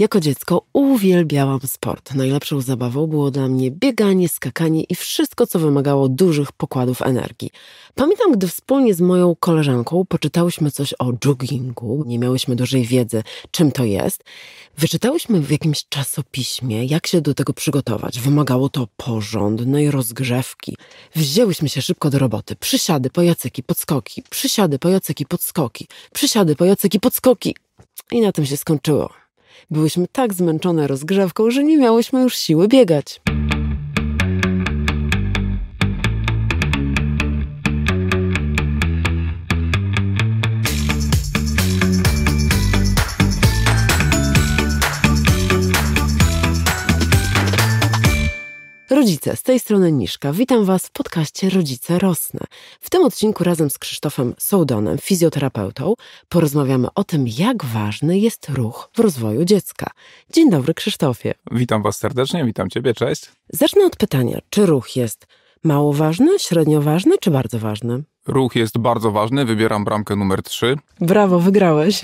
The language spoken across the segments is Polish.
Jako dziecko uwielbiałam sport. Najlepszą zabawą było dla mnie bieganie, skakanie i wszystko, co wymagało dużych pokładów energii. Pamiętam, gdy wspólnie z moją koleżanką poczytałyśmy coś o joggingu, nie miałyśmy dużej wiedzy, czym to jest. Wyczytałyśmy w jakimś czasopiśmie, jak się do tego przygotować. Wymagało to porządnej rozgrzewki. Wzięłyśmy się szybko do roboty. Przysiady, pojacyki, podskoki, przysiady, pojacyki, podskoki, przysiady, pojacyki, podskoki. I na tym się skończyło. Byłyśmy tak zmęczone rozgrzewką, że nie miałyśmy już siły biegać. Rodzice, z tej strony Niszka, witam Was w podcaście Rodzice Rosną. W tym odcinku razem z Krzysztofem Sołdonem, fizjoterapeutą, porozmawiamy o tym, jak ważny jest ruch w rozwoju dziecka. Dzień dobry Krzysztofie. Witam Was serdecznie, witam Ciebie, cześć. Zacznę od pytania, czy ruch jest mało ważny, średnio ważny czy bardzo ważny? Ruch jest bardzo ważny, wybieram bramkę numer 3. Brawo, wygrałeś.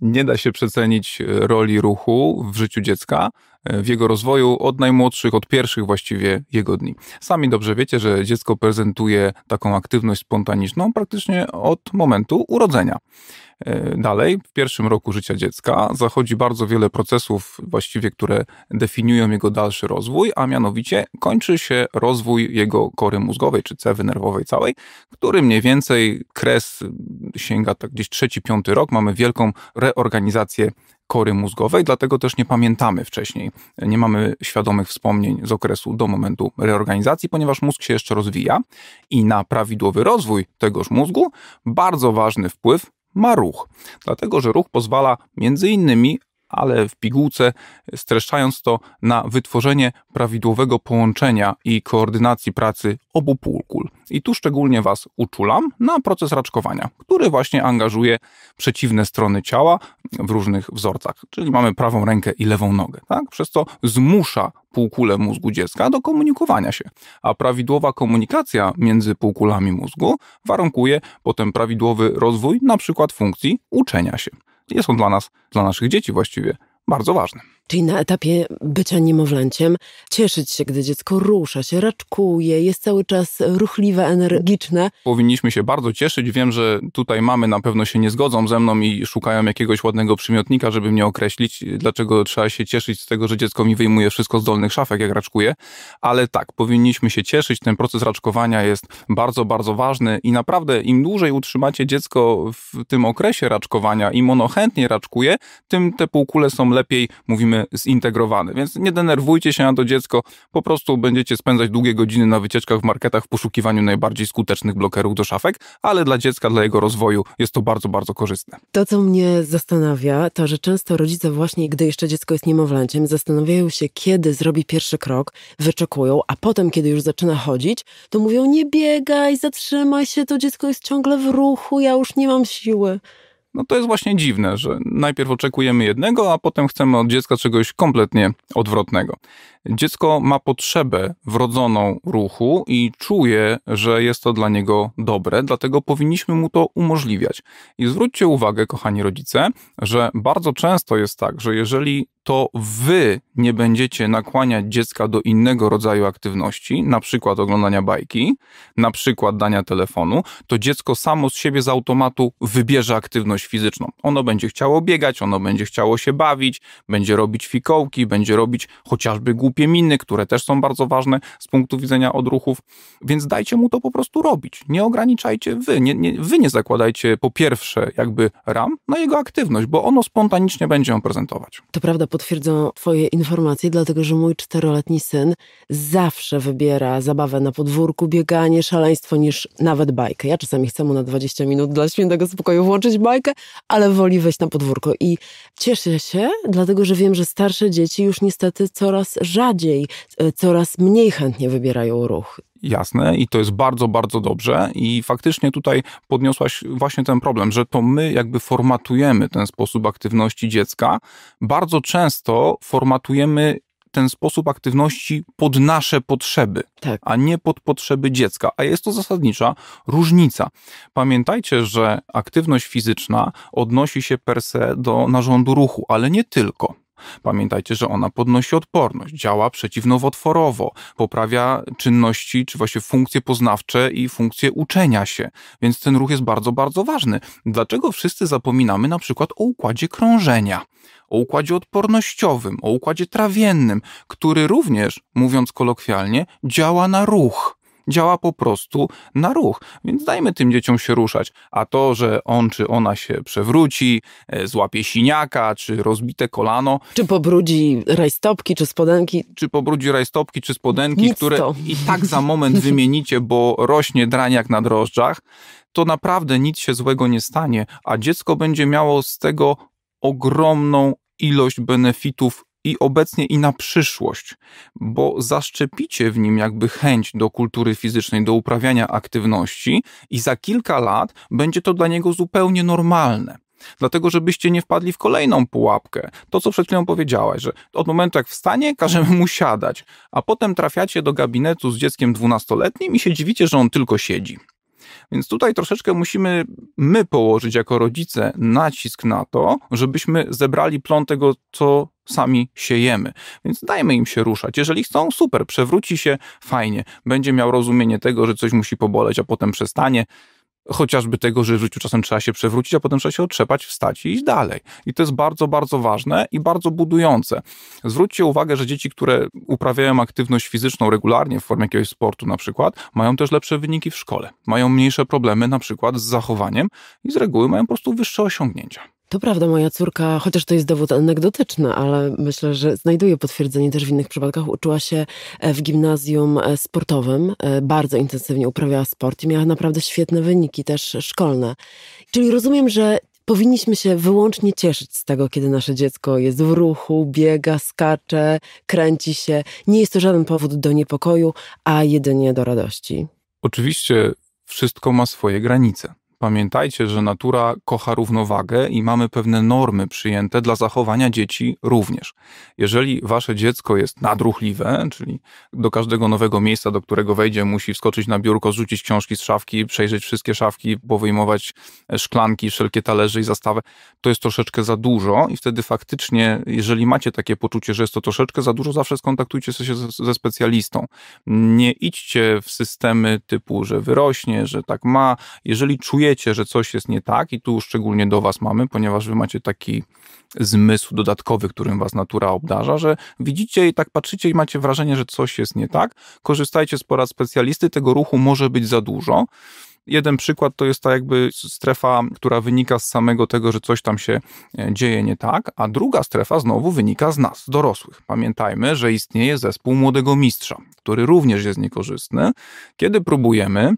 Nie da się przecenić e, roli ruchu w życiu dziecka, E, w jego rozwoju od najmłodszych, od pierwszych właściwie jego dni. Sami dobrze wiecie, że dziecko prezentuje taką aktywność spontaniczną praktycznie od momentu urodzenia. E, dalej, w pierwszym roku życia dziecka zachodzi bardzo wiele procesów, właściwie, które definiują jego dalszy rozwój, a mianowicie kończy się rozwój jego kory mózgowej czy cewy nerwowej całej, który mniej więcej kres y, sięga tak gdzieś trzeci, piąty rok. Mamy wielką reorganizację kory mózgowej, dlatego też nie pamiętamy wcześniej. Nie mamy świadomych wspomnień z okresu do momentu reorganizacji, ponieważ mózg się jeszcze rozwija i na prawidłowy rozwój tegoż mózgu bardzo ważny wpływ ma ruch, dlatego że ruch pozwala między innymi ale w pigułce, streszczając to na wytworzenie prawidłowego połączenia i koordynacji pracy obu półkul. I tu szczególnie Was uczulam na proces raczkowania, który właśnie angażuje przeciwne strony ciała w różnych wzorcach. Czyli mamy prawą rękę i lewą nogę, tak? przez co zmusza półkulę mózgu dziecka do komunikowania się, a prawidłowa komunikacja między półkulami mózgu warunkuje potem prawidłowy rozwój na przykład funkcji uczenia się nie są dla nas, dla naszych dzieci właściwie, bardzo ważne. Czyli na etapie bycia niemowlęciem, cieszyć się, gdy dziecko rusza się, raczkuje, jest cały czas ruchliwe, energiczne. Powinniśmy się bardzo cieszyć. Wiem, że tutaj mamy na pewno się nie zgodzą ze mną i szukają jakiegoś ładnego przymiotnika, żeby mnie określić, dlaczego trzeba się cieszyć z tego, że dziecko mi wyjmuje wszystko z dolnych szafek, jak raczkuje. Ale tak, powinniśmy się cieszyć. Ten proces raczkowania jest bardzo, bardzo ważny i naprawdę im dłużej utrzymacie dziecko w tym okresie raczkowania i monochętnie raczkuje, tym te półkule są lepiej, mówimy mamy zintegrowany. Więc nie denerwujcie się na to dziecko, po prostu będziecie spędzać długie godziny na wycieczkach w marketach w poszukiwaniu najbardziej skutecznych blokerów do szafek, ale dla dziecka, dla jego rozwoju jest to bardzo, bardzo korzystne. To, co mnie zastanawia, to, że często rodzice właśnie, gdy jeszcze dziecko jest niemowlęciem, zastanawiają się, kiedy zrobi pierwszy krok, wyczekują, a potem, kiedy już zaczyna chodzić, to mówią, nie biegaj, zatrzymaj się, to dziecko jest ciągle w ruchu, ja już nie mam siły. No to jest właśnie dziwne, że najpierw oczekujemy jednego, a potem chcemy od dziecka czegoś kompletnie odwrotnego dziecko ma potrzebę wrodzoną ruchu i czuje, że jest to dla niego dobre, dlatego powinniśmy mu to umożliwiać. I zwróćcie uwagę, kochani rodzice, że bardzo często jest tak, że jeżeli to wy nie będziecie nakłaniać dziecka do innego rodzaju aktywności, na przykład oglądania bajki, na przykład dania telefonu, to dziecko samo z siebie z automatu wybierze aktywność fizyczną. Ono będzie chciało biegać, ono będzie chciało się bawić, będzie robić fikołki, będzie robić chociażby głupie głupie miny, które też są bardzo ważne z punktu widzenia odruchów, więc dajcie mu to po prostu robić. Nie ograniczajcie wy, nie, nie, wy nie zakładajcie po pierwsze jakby ram na jego aktywność, bo ono spontanicznie będzie ją prezentować. To prawda, potwierdzą twoje informacje, dlatego że mój czteroletni syn zawsze wybiera zabawę na podwórku, bieganie, szaleństwo niż nawet bajkę. Ja czasami chcę mu na 20 minut dla świętego spokoju włączyć bajkę, ale woli wejść na podwórko i cieszę się, dlatego że wiem, że starsze dzieci już niestety coraz rzadziej rzadziej, e, coraz mniej chętnie wybierają ruch. Jasne, i to jest bardzo, bardzo dobrze. I faktycznie tutaj podniosłaś właśnie ten problem, że to my jakby formatujemy ten sposób aktywności dziecka. Bardzo często formatujemy ten sposób aktywności pod nasze potrzeby, tak. a nie pod potrzeby dziecka. A jest to zasadnicza różnica. Pamiętajcie, że aktywność fizyczna odnosi się per se do narządu ruchu, ale nie tylko. Pamiętajcie, że ona podnosi odporność, działa przeciwnowotworowo, poprawia czynności, czy właśnie funkcje poznawcze i funkcje uczenia się. Więc ten ruch jest bardzo, bardzo ważny. Dlaczego wszyscy zapominamy na przykład o układzie krążenia? o układzie odpornościowym, o układzie trawiennym, który również, mówiąc kolokwialnie, działa na ruch działa po prostu na ruch. Więc dajmy tym dzieciom się ruszać. A to, że on czy ona się przewróci, e, złapie siniaka, czy rozbite kolano. Czy pobrudzi rajstopki, czy spodenki. Czy pobrudzi rajstopki, czy spodenki, Nic które to. i tak za moment wymienicie, bo rośnie draniak na drożdżach. To naprawdę nic się złego nie stanie, a dziecko będzie miało z tego ogromną ilość benefitów i obecnie, i na przyszłość, bo zaszczepicie w nim jakby chęć do kultury fizycznej, do uprawiania aktywności, i za kilka lat będzie to dla niego zupełnie normalne. Dlatego, żebyście nie wpadli w kolejną pułapkę. To, co przed chwilą powiedziałaś, że od momentu jak wstanie, każemy mu siadać, a potem trafiacie do gabinetu z dzieckiem dwunastoletnim i się dziwicie, że on tylko siedzi. Więc tutaj troszeczkę musimy my położyć jako rodzice nacisk na to, żebyśmy zebrali plon tego, co sami siejemy. Więc dajmy im się ruszać. Jeżeli chcą, super, przewróci się, fajnie. Będzie miał rozumienie tego, że coś musi poboleć, a potem przestanie chociażby tego, że w życiu czasem trzeba się przewrócić, a potem trzeba się otrzepać, wstać i iść dalej. I to jest bardzo, bardzo ważne i bardzo budujące. Zwróćcie uwagę, że dzieci, które uprawiają aktywność fizyczną regularnie w formie jakiegoś sportu na przykład, mają też lepsze wyniki w szkole, mają mniejsze problemy na przykład z zachowaniem i z reguły mają po prostu wyższe osiągnięcia. To prawda, moja córka, chociaż to jest dowód anegdotyczny, ale myślę, że znajduje potwierdzenie też w innych przypadkach, uczyła się e, w gimnazjum e, sportowym, e, bardzo intensywnie uprawiała sport i miała naprawdę świetne wyniki, też szkolne. Czyli rozumiem, że powinniśmy się wyłącznie cieszyć z tego, kiedy nasze dziecko jest w ruchu, biega, skacze, kręci się. Nie jest to żaden powód do niepokoju, a jedynie do radości. Oczywiście wszystko ma swoje granice. Pamiętajcie, że natura kocha równowagę i mamy pewne normy przyjęte dla zachowania dzieci również. Jeżeli wasze dziecko jest nadruchliwe, czyli do każdego nowego miejsca, do którego wejdzie, musi wskoczyć na biurko, rzucić książki z szafki, przejrzeć wszystkie szafki, powyjmować e, szklanki, wszelkie talerze i zastawę, to jest troszeczkę za dużo i wtedy faktycznie, jeżeli macie takie poczucie, że jest to troszeczkę za dużo, zawsze skontaktujcie się ze specjalistą. Nie idźcie w systemy typu, że wyrośnie, że tak ma. Jeżeli czujecie, że coś jest nie tak, i tu szczególnie do Was mamy, ponieważ Wy macie taki zmysł dodatkowy, którym Was natura obdarza, że widzicie i tak patrzycie i macie wrażenie, że coś jest nie tak, korzystajcie z porad specjalisty, tego ruchu może być za dużo. Jeden przykład to jest ta jakby strefa, która wynika z samego tego, że coś tam się e, dzieje nie tak, a druga strefa znowu wynika z nas, dorosłych. Pamiętajmy, że istnieje zespół młodego mistrza, który również jest niekorzystny, kiedy próbujemy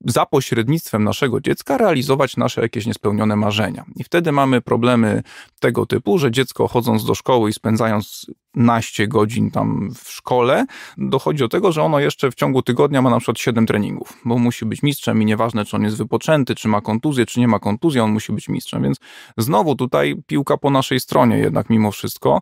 za pośrednictwem naszego dziecka realizować nasze jakieś niespełnione marzenia. I wtedy mamy problemy tego typu, że dziecko chodząc do szkoły i spędzając naście godzin tam w szkole, dochodzi do tego, że ono jeszcze w ciągu tygodnia ma na przykład 7 treningów, bo musi być mistrzem i nieważne, czy on jest wypoczęty, czy ma kontuzję, czy nie ma kontuzji, on musi być mistrzem. Więc znowu tutaj piłka po naszej stronie jednak mimo wszystko.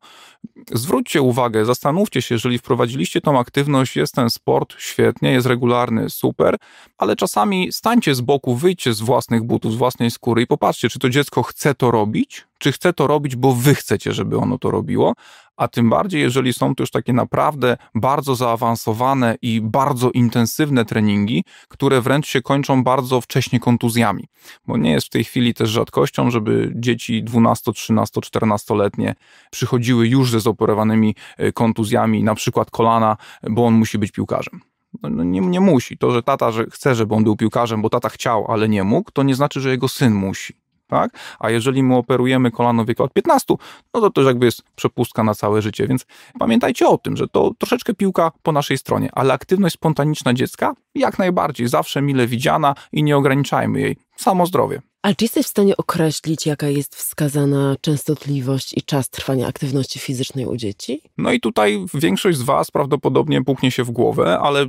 Zwróćcie uwagę, zastanówcie się, jeżeli wprowadziliście tą aktywność, jest ten sport, świetnie, jest regularny, super, ale czasami czasami stańcie z boku, wyjdźcie z własnych butów, z własnej skóry i popatrzcie, czy to dziecko chce to robić, czy chce to robić, bo wy chcecie, żeby ono to robiło, a tym bardziej, jeżeli są to już takie naprawdę bardzo zaawansowane i bardzo intensywne treningi, które wręcz się kończą bardzo wcześnie kontuzjami. Bo nie jest w tej chwili też rzadkością, żeby dzieci 12, 13, 14-letnie przychodziły już ze zoporowanymi e, kontuzjami, na przykład kolana, bo on musi być piłkarzem. No, no, nie, nie musi. To, że tata że chce, żeby on był piłkarzem, bo tata chciał, ale nie mógł, to nie znaczy, że jego syn musi. Tak? A jeżeli my operujemy kolano wieku od 15, no to też jakby jest przepustka na całe życie, więc pamiętajcie o tym, że to troszeczkę piłka po naszej stronie, ale aktywność spontaniczna dziecka jak najbardziej, zawsze mile widziana i nie ograniczajmy jej. Samo zdrowie. Ale czy jesteś w stanie określić, jaka jest wskazana częstotliwość i czas trwania aktywności fizycznej u dzieci? No i tutaj większość z Was prawdopodobnie puknie się w głowę, ale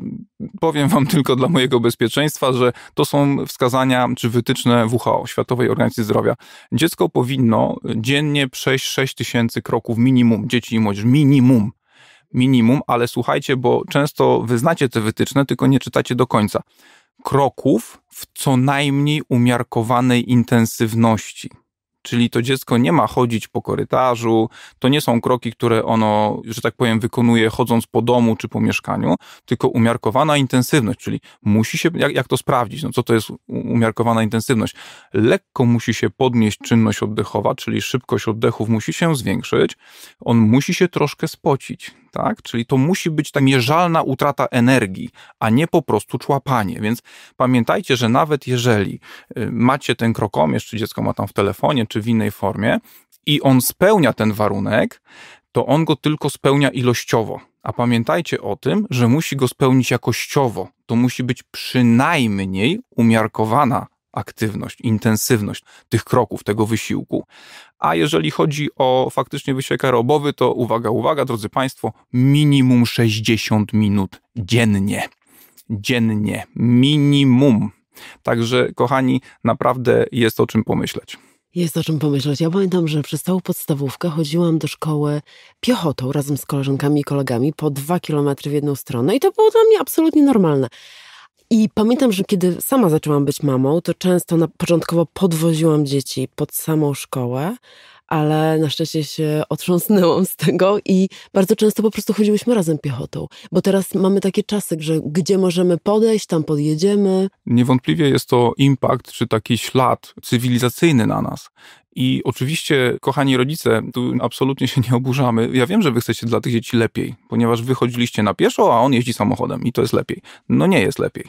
powiem Wam tylko dla mojego bezpieczeństwa, że to są wskazania czy wytyczne WHO, Światowej Organizacji Zdrowia. Dziecko powinno dziennie przejść 6 tysięcy kroków minimum, dzieci i młodzież, minimum minimum, ale słuchajcie, bo często wyznacie te wytyczne, tylko nie czytacie do końca kroków w co najmniej umiarkowanej intensywności. Czyli to dziecko nie ma chodzić po korytarzu, to nie są kroki, które ono, że tak powiem, wykonuje chodząc po domu czy po mieszkaniu, tylko umiarkowana intensywność, czyli musi się, jak, jak to sprawdzić, no co to jest umiarkowana intensywność? Lekko musi się podnieść czynność oddechowa, czyli szybkość oddechów musi się zwiększyć, on musi się troszkę spocić, tak? Czyli to musi być ta mierzalna utrata energii, a nie po prostu człapanie. Więc pamiętajcie, że nawet jeżeli y, macie ten krokomierz, czy dziecko ma tam w telefonie, czy w innej formie i on spełnia ten warunek, to on go tylko spełnia ilościowo. A pamiętajcie o tym, że musi go spełnić jakościowo. To musi być przynajmniej umiarkowana aktywność, intensywność tych kroków, tego wysiłku. A jeżeli chodzi o faktycznie wysiłek aerobowy, to uwaga, uwaga, drodzy Państwo, minimum 60 minut dziennie. Dziennie, minimum. Także, kochani, naprawdę jest o czym pomyśleć. Jest o czym pomyśleć. Ja pamiętam, że przez całą podstawówkę chodziłam do szkoły piechotą razem z koleżankami i kolegami po dwa kilometry w jedną stronę i to było dla mnie absolutnie normalne. I pamiętam, że kiedy sama zaczęłam być mamą, to często na, początkowo podwoziłam dzieci pod samą szkołę, ale na szczęście się otrząsnęłam z tego i bardzo często po prostu chodziłyśmy razem piechotą, bo teraz mamy takie czasy, że gdzie możemy podejść, tam podjedziemy. Niewątpliwie jest to impact czy taki ślad cywilizacyjny na nas. I oczywiście, kochani rodzice, tu absolutnie się nie oburzamy. Ja wiem, że wy chcecie dla tych dzieci lepiej, ponieważ wy chodziliście na pieszo, a on jeździ samochodem i to jest lepiej. No nie jest lepiej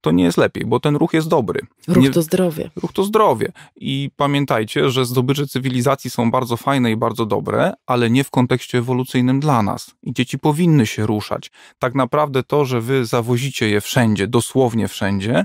to nie jest lepiej, bo ten ruch jest dobry. Ruch nie, to zdrowie. Ruch to zdrowie. I pamiętajcie, że zdobycze cywilizacji są bardzo fajne i bardzo dobre, ale nie w kontekście ewolucyjnym dla nas. I dzieci powinny się ruszać. Tak naprawdę to, że wy zawozicie je wszędzie, dosłownie wszędzie,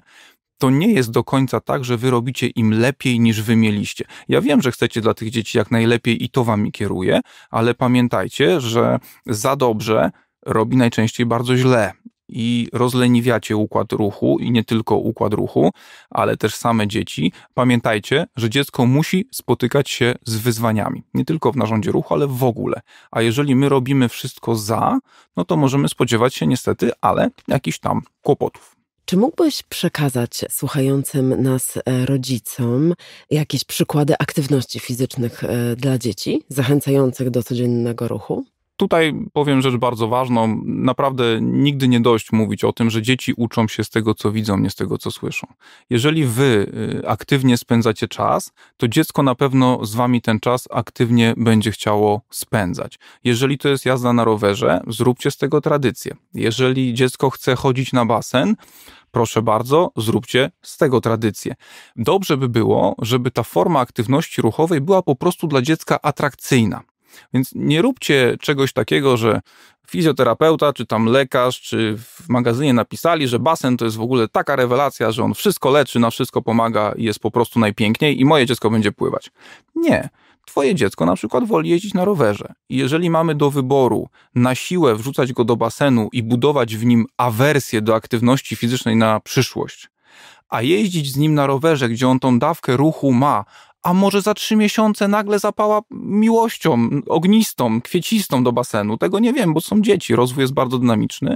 to nie jest do końca tak, że wy robicie im lepiej niż wy mieliście. Ja wiem, że chcecie dla tych dzieci jak najlepiej i to wami kieruje, ale pamiętajcie, że za dobrze robi najczęściej bardzo źle i rozleniwiacie układ ruchu i nie tylko układ ruchu, ale też same dzieci, pamiętajcie, że dziecko musi spotykać się z wyzwaniami. Nie tylko w narządzie ruchu, ale w ogóle. A jeżeli my robimy wszystko za, no to możemy spodziewać się niestety, ale jakichś tam kłopotów. Czy mógłbyś przekazać słuchającym nas e, rodzicom jakieś przykłady aktywności fizycznych e, dla dzieci, zachęcających do codziennego ruchu? Tutaj powiem rzecz bardzo ważną. Naprawdę nigdy nie dość mówić o tym, że dzieci uczą się z tego, co widzą, nie z tego, co słyszą. Jeżeli wy y, aktywnie spędzacie czas, to dziecko na pewno z wami ten czas aktywnie będzie chciało spędzać. Jeżeli to jest jazda na rowerze, zróbcie z tego tradycję. Jeżeli dziecko chce chodzić na basen, proszę bardzo, zróbcie z tego tradycję. Dobrze by było, żeby ta forma aktywności ruchowej była po prostu dla dziecka atrakcyjna. Więc nie róbcie czegoś takiego, że fizjoterapeuta, czy tam lekarz, czy w magazynie napisali, że basen to jest w ogóle taka rewelacja, że on wszystko leczy, na wszystko pomaga i jest po prostu najpiękniej i moje dziecko będzie pływać. Nie. Twoje dziecko na przykład woli jeździć na rowerze. I jeżeli mamy do wyboru na siłę wrzucać go do basenu i budować w nim awersję do aktywności fizycznej na przyszłość, a jeździć z nim na rowerze, gdzie on tą dawkę ruchu ma, a może za trzy miesiące nagle zapała miłością ognistą, kwiecistą do basenu, tego nie wiem, bo są dzieci, rozwój jest bardzo dynamiczny,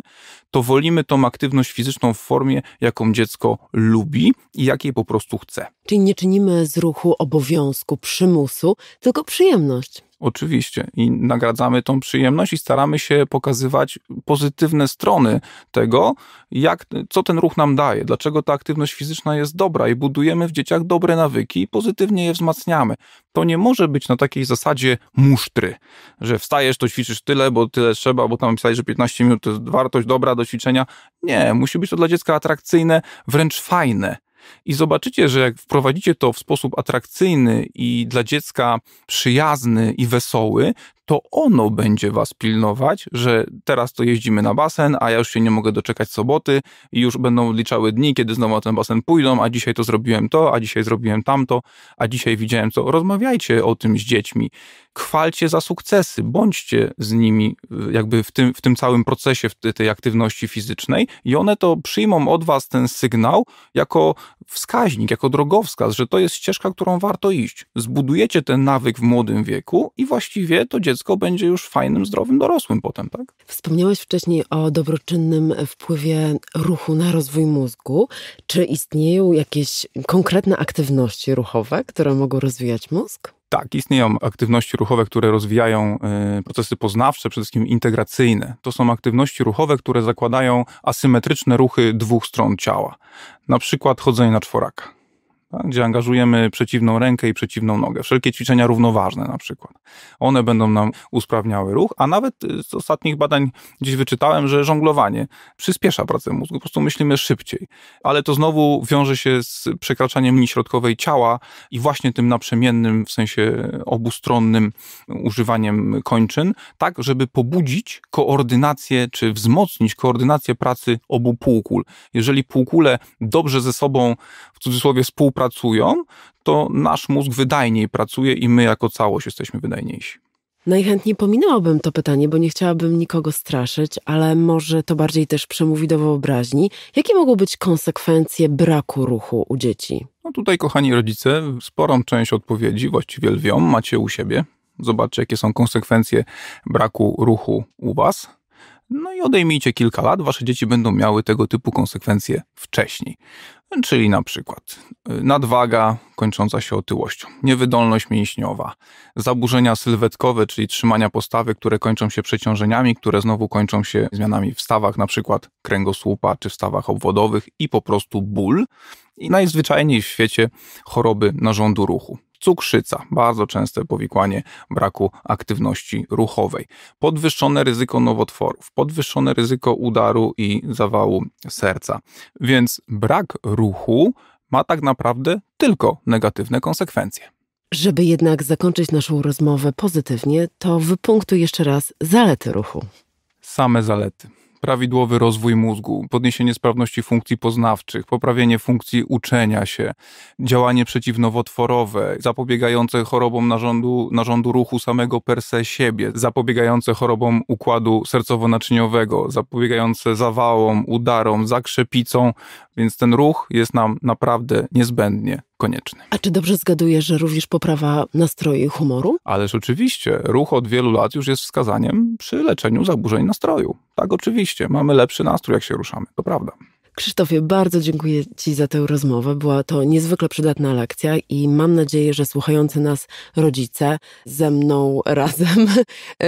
to wolimy tą aktywność fizyczną w formie, jaką dziecko lubi i jakiej po prostu chce. Czyli nie czynimy z ruchu obowiązku, przymusu, tylko przyjemność. Oczywiście i nagradzamy tą przyjemność i staramy się pokazywać pozytywne strony tego, jak, co ten ruch nam daje, dlaczego ta aktywność fizyczna jest dobra i budujemy w dzieciach dobre nawyki i pozytywnie je wzmacniamy. To nie może być na takiej zasadzie musztry, że wstajesz, to ćwiczysz tyle, bo tyle trzeba, bo tam pisali, że 15 minut to jest wartość dobra do ćwiczenia. Nie, musi być to dla dziecka atrakcyjne, wręcz fajne i zobaczycie, że jak wprowadzicie to w sposób atrakcyjny i dla dziecka przyjazny i wesoły, to ono będzie was pilnować, że teraz to jeździmy na basen, a ja już się nie mogę doczekać soboty i już będą liczały dni, kiedy znowu na ten basen pójdą, a dzisiaj to zrobiłem to, a dzisiaj zrobiłem tamto, a dzisiaj widziałem to. Rozmawiajcie o tym z dziećmi, chwalcie za sukcesy, bądźcie z nimi jakby w tym, w tym całym procesie w tej aktywności fizycznej i one to przyjmą od was ten sygnał jako wskaźnik, jako drogowskaz, że to jest ścieżka, którą warto iść. Zbudujecie ten nawyk w młodym wieku i właściwie to dziecko będzie już fajnym, zdrowym dorosłym potem, tak? Wspomniałeś wcześniej o dobroczynnym wpływie ruchu na rozwój mózgu. Czy istnieją jakieś konkretne aktywności ruchowe, które mogą rozwijać mózg? Tak, istnieją aktywności ruchowe, które rozwijają y, procesy poznawcze, przede wszystkim integracyjne. To są aktywności ruchowe, które zakładają asymetryczne ruchy dwóch stron ciała, na przykład chodzenie na czworaka tak? gdzie angażujemy przeciwną rękę i przeciwną nogę. Wszelkie ćwiczenia równoważne na przykład. One będą nam usprawniały ruch, a nawet y, z ostatnich badań gdzieś wyczytałem, że żonglowanie przyspiesza pracę mózgu, po prostu myślimy szybciej. Ale to znowu wiąże się z przekraczaniem linii środkowej ciała i właśnie tym naprzemiennym, w sensie obustronnym używaniem kończyn, tak żeby pobudzić koordynację, czy wzmocnić koordynację pracy obu półkul. Jeżeli półkule dobrze ze sobą, w cudzysłowie, współpracują, pracują, to nasz mózg wydajniej pracuje i my jako całość jesteśmy wydajniejsi. Najchętniej pominęłabym to pytanie, bo nie chciałabym nikogo straszyć, ale może to bardziej też przemówi do wyobraźni. Jakie mogą być konsekwencje braku ruchu u dzieci? No tutaj, kochani rodzice, sporą część odpowiedzi, właściwie lwią, macie u siebie. Zobaczcie, jakie są konsekwencje braku ruchu u Was. No i odejmijcie kilka lat, wasze dzieci będą miały tego typu konsekwencje wcześniej. Czyli na przykład y, nadwaga kończąca się otyłością, niewydolność mięśniowa, zaburzenia sylwetkowe, czyli trzymania postawy, które kończą się przeciążeniami, które znowu kończą się zmianami w stawach na przykład kręgosłupa czy w stawach obwodowych i po prostu ból. I najzwyczajniej w świecie choroby narządu ruchu cukrzyca, bardzo częste powikłanie braku aktywności ruchowej, podwyższone ryzyko nowotworów, podwyższone ryzyko udaru i zawału serca. Więc brak ruchu ma tak naprawdę tylko negatywne konsekwencje. Żeby jednak zakończyć naszą rozmowę pozytywnie, to wypunktuj jeszcze raz zalety ruchu. Same zalety prawidłowy rozwój mózgu, podniesienie sprawności funkcji poznawczych, poprawienie funkcji uczenia się, działanie przeciwnowotworowe, zapobiegające chorobom narządu, narządu ruchu samego per se siebie, zapobiegające chorobom układu sercowo-naczyniowego, zapobiegające zawałom, udarom, zakrzepicom, więc ten ruch jest nam naprawdę niezbędnie konieczny. A czy dobrze zgaduję, że również poprawa nastroju i humoru? Ależ oczywiście, ruch od wielu lat już jest wskazaniem przy leczeniu zaburzeń nastroju. Tak, oczywiście rzeczywiście mamy lepszy nastrój, jak się ruszamy. To prawda. Krzysztofie, bardzo dziękuję Ci za tę rozmowę. Była to niezwykle przydatna lekcja i mam nadzieję, że słuchający nas rodzice ze mną razem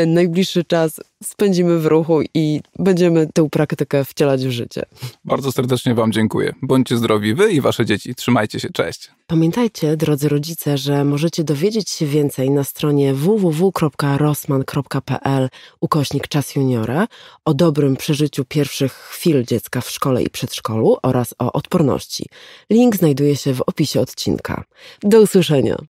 najbliższy czas spędzimy w ruchu i będziemy tę praktykę wcielać w życie. Bardzo serdecznie Wam dziękuję. Bądźcie zdrowi Wy i Wasze dzieci. Trzymajcie się. Cześć. Pamiętajcie, drodzy rodzice, że możecie dowiedzieć się więcej na stronie www.rosman.pl ukośnik czas juniora o dobrym przeżyciu pierwszych chwil dziecka w szkole i przedszkolu oraz o odporności. Link znajduje się w opisie odcinka. Do usłyszenia.